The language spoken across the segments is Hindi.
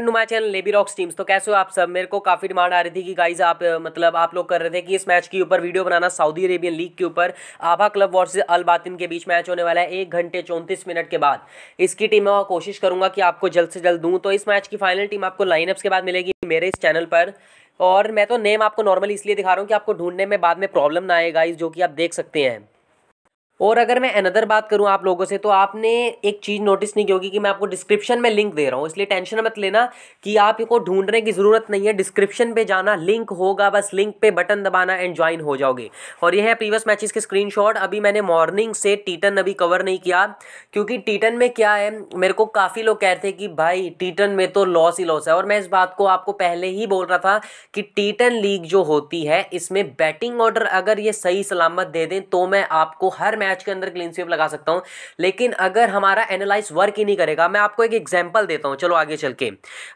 माय चैनल लेबी रॉक्स टीम्स तो कैसे हो आप सब मेरे को काफ़ी डिमांड आ रही थी कि गाइज आप मतलब आप लोग कर रहे थे कि इस मैच के ऊपर वीडियो बनाना सऊदी अरेबियन लीग के ऊपर आभा क्लब वर्सेस अल बातिन के बीच मैच होने वाला है एक घंटे चौंतीस मिनट के बाद इसकी टीम में कोशिश करूंगा कि आपको जल्द से जल्द दूँ तो इस मैच की फाइनल टीम आपको लाइनअप्स के बाद मिलेगी मेरे इस चैनल पर और मैं तो नेम आपको नॉर्मली इसलिए दिखा रहा हूँ कि आपको ढूंढने में बाद में प्रॉब्लम ना आए गाइज जो कि आप देख सकते हैं और अगर मैं अनदर बात करूं आप लोगों से तो आपने एक चीज़ नोटिस नहीं की होगी कि मैं आपको डिस्क्रिप्शन में लिंक दे रहा हूं इसलिए टेंशन मत लेना कि आपको ढूंढने की ज़रूरत नहीं है डिस्क्रिप्शन पे जाना लिंक होगा बस लिंक पे बटन दबाना एंड ज्वाइन हो जाओगे और यह है प्रीवियस मैचेस के स्क्रीन अभी मैंने मॉर्निंग से टीटन अभी कवर नहीं किया क्योंकि टीटन में क्या है मेरे को काफ़ी लोग कहते हैं कि भाई टीटन में तो लॉस ही लॉस है और मैं इस बात को आपको पहले ही बोल रहा था कि टीटन लीग जो होती है इसमें बैटिंग ऑर्डर अगर ये सही सलामत दे दें तो मैं आपको हर मैच मैच के अंदर क्लीन स्वीप लगा सकता हूं लेकिन अगर हमारा एनालाइज वर्क ही नहीं करेगा मैं आपको एक एग्जाम्पल देता हूं चलो आगे चल के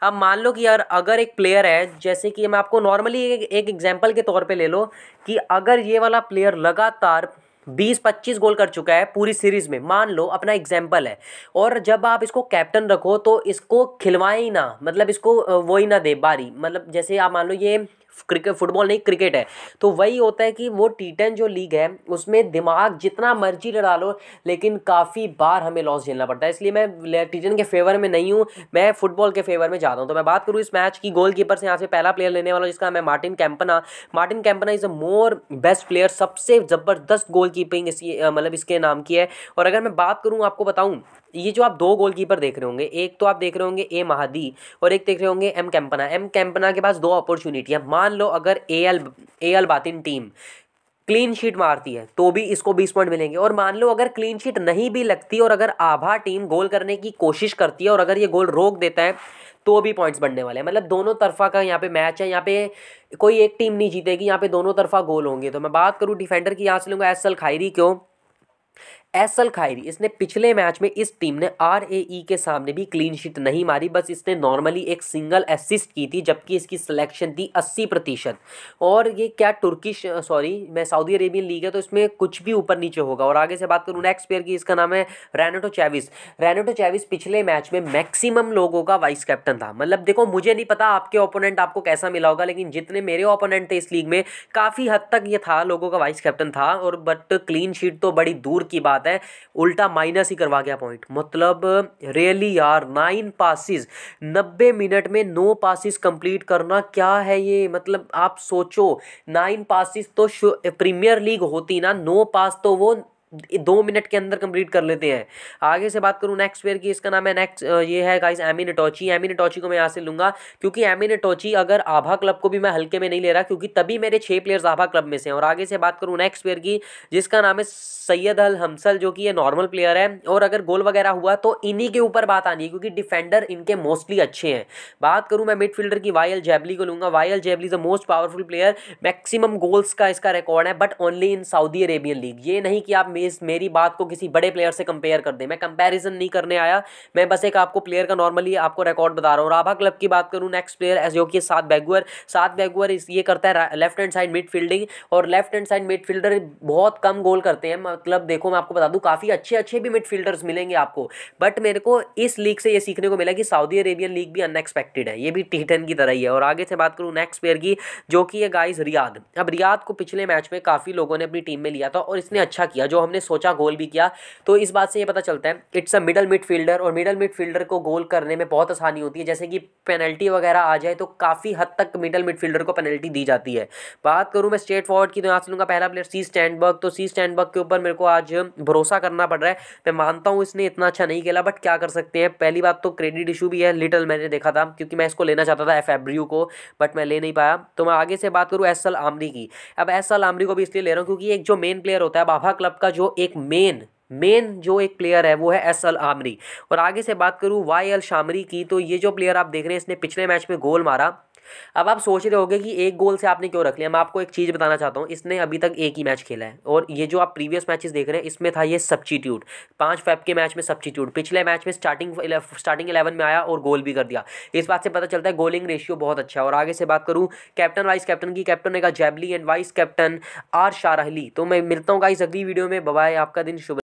अब मान लो कि यार अगर एक प्लेयर है जैसे कि मैं आपको नॉर्मली एक एग्जाम्पल के तौर पर ले लो कि अगर ये वाला प्लेयर लगातार 20-25 गोल कर चुका है पूरी सीरीज में मान लो अपना एग्जाम्पल है और जब आप इसको कैप्टन रखो तो इसको खिलवाए ही ना मतलब इसको वो ही ना दे बारी मतलब जैसे आप मान लो ये क्रिकेट फुटबॉल नहीं क्रिकेट है तो वही होता है कि वो टी टेन जो लीग है उसमें दिमाग जितना मर्जी लड़ा लो लेकिन काफ़ी बार हमें लॉस झेलना पड़ता है इसलिए मैं टी टेन के फेवर में नहीं हूँ मैं फुटबॉल के फेवर में जाता हूँ तो मैं बात करूँ इस मैच की गोल कीपर से यहाँ से पहला प्लेयर लेने वाला जिसका मैं Martin Campana Martin Campana is a more best player सबसे ज़बरदस्त गोल कीपिंग इसकी मतलब इसके नाम की है और अगर मैं बात करूँ आपको बताऊँ ये जो आप दो गोलकीपर देख रहे होंगे एक तो आप देख रहे होंगे ए महादी और एक देख रहे होंगे एम कैंपना एम कैंपना के पास दो अपॉर्चुनिटियाँ मान लो अगर A L A L Batin team clean sheet मारती है तो भी इसको 20 पॉइंट मिलेंगे और मान लो अगर क्लीन शीट नहीं भी लगती और अगर आभा टीम गोल करने की कोशिश करती है और अगर ये गोल रोक देता है तो भी पॉइंट्स बनने वाले हैं मतलब दोनों तरफा का यहाँ पे मैच है यहाँ पे कोई एक टीम नहीं जीतेगी यहाँ पे दोनों तरफा गोल होंगे तो मैं बात करूँ डिफेंडर की यहाँ से लूँगा एस एल खायरी क्यों एसल खायरी इसने पिछले मैच में इस टीम ने आर ए ई के सामने भी क्लीन शीट नहीं मारी बस इसने नॉर्मली एक सिंगल असिस्ट की थी जबकि इसकी सिलेक्शन थी अस्सी प्रतिशत और ये क्या टुर्किश सॉरी मैं सऊदी अरेबियन लीग है तो इसमें कुछ भी ऊपर नीचे होगा और आगे से बात करूँ नेक्स्ट प्लेयर की इसका नाम है रेनोटो चैविस रेनोटो चैविस पिछले मैच में मैक्सिमम लोगों का वाइस कैप्टन था मतलब देखो मुझे नहीं पता आपके ओपोनेंट आपको कैसा मिला होगा लेकिन जितने मेरे ओपोनेंट थे इस लीग में काफ़ी हद तक ये था लोगों का वाइस कैप्टन था और बट क्लीन शीट तो बड़ी दूर की बात जाता है उल्टा माइनस ही करवा गया पॉइंट मतलब रियली यार नाइन पासिस नब्बे मिनट में नो पासिस कंप्लीट करना क्या है ये मतलब आप सोचो नाइन पासिस तो प्रीमियर लीग होती ना नो पास तो वो दो मिनट के अंदर कंप्लीट कर लेते हैं आगे से बात करूँ नेक्स्ट वेयर की इसका नाम है नेक्स्ट ये है guys Emin Tochi Emin Tochi को मैं यहाँ से लूंगा क्योंकि एमिन टॉची अगर आभा क्लब को भी मैं हल्के में नहीं ले रहा क्योंकि तभी मेरे छः प्लेयर्स आभा क्लब में से हैं और आगे से बात करूँ नेक्स्ट प्लेयर की जिसका नाम है सैयद अल हमसल जो कि ये नॉर्मल प्लेयर है और अगर गोल वगैरह हुआ तो इन्हीं के ऊपर बात आनी है क्योंकि डिफेंडर इनके मोस्टली अच्छे हैं बात करूँ मैं मिडफील्डर की वायल जैबली को लूँगा Wail Jaibli is the most powerful player maximum goals का इसका रिकॉर्ड है but only in Saudi Arabian league ये नहीं कि आप मेज मेरी बात को किसी बड़े प्लेयर से कंपेयर कर दे मैं कंपैरिजन नहीं करने आया मैं बस एक आपको प्लेयर का नॉर्मली आपको रिकॉर्ड बता रहा हूँ राभा क्लब की बात करूँ नेक्स्ट प्लेयर जो कि सात बैगुअर सात बैगुअर ये करता है left hand side mid fielding और लेफ्ट हैंड साइड मिड बहुत कम गोल करते हैं मतलब देखो मैं आपको बता दूँ काफ़ी अच्छे अच्छे भी मिड मिलेंगे आपको बट मेरे को इस लीग से ये सीखने को मिला कि सऊदी अरेबियन लीग भी अनएक्सपेक्टेड है ये भी टी की तरह ही है और आगे से बात करूँ नेक्स्ट प्लेयर की जो कि है गाइज रियाद अब रियाद को पिछले मैच में काफ़ी लोगों ने अपनी टीम में लिया था और इसने अच्छा किया जो हमने सोचा गोल भी किया तो इस बात से ये पता चलता है इट्स अ मिडल मिडफील्डर और मिडल मिडफील्डर को गोल करने में बहुत आसानी होती है जैसे कि पेनल्टी वगैरह आ जाए तो काफ़ी हद तक मिडल मिडफील्डर को पेनल्टी दी जाती है बात करूँ मैं स्ट्रेट फॉरवर्ड की तो यहाँ से लूँगा पहला प्लेयर सी स्टैंडबर्ग तो सी स्टैंडबर्ग के ऊपर मेरे को आज भरोसा करना पड़ रहा है मैं मानता हूँ इसने इतना अच्छा नहीं खेला बट क्या कर सकते हैं पहली बात तो क्रेडिट इशू भी है लिटल मैंने देखा था क्योंकि मैं इसको लेना चाहता था एफ एब्रियू को बट मैं ले नहीं पाया तो मैं आगे से बात करूँ एस एल आमरी की अब एस एल आमरी को भी इसलिए ले रहा हूँ क्योंकि एक जो मेन प्लेयर होता है बाभा क्लब का जो एक मेन मेन जो एक प्लेयर है वो है एस एल आमरी और आगे से बात करूँ वाई एल शामरी की तो ये जो प्लेयर आप देख रहे हैं इसने पिछले मैच में गोल मारा अब आप सोच रहे होगे कि एक गोल से आपने क्यों रख लिया मैं आपको एक चीज़ बताना चाहता हूँ इसने अभी तक एक ही मैच खेला है और ये जो आप प्रीवियस मैचेस देख रहे हैं इसमें था ये सब्सिट्यूट पाँच फैप के मैच में सब्सिट्यूट पिछले मैच में स्टार्टिंग स्टार्टिंग इलेवन में आया और गोल भी कर दिया इस बात से पता चलता है गोलिंग रेशियो बहुत अच्छा है और आगे से बात करूँ कैप्टन वाइस कैप्टन की कैप्टन रहेगा जैबली एंड वाइस कैप्टन आर शाहली तो मैं मिलता हूँ गाइस अगली वीडियो में बबाई आपका दिन शुभ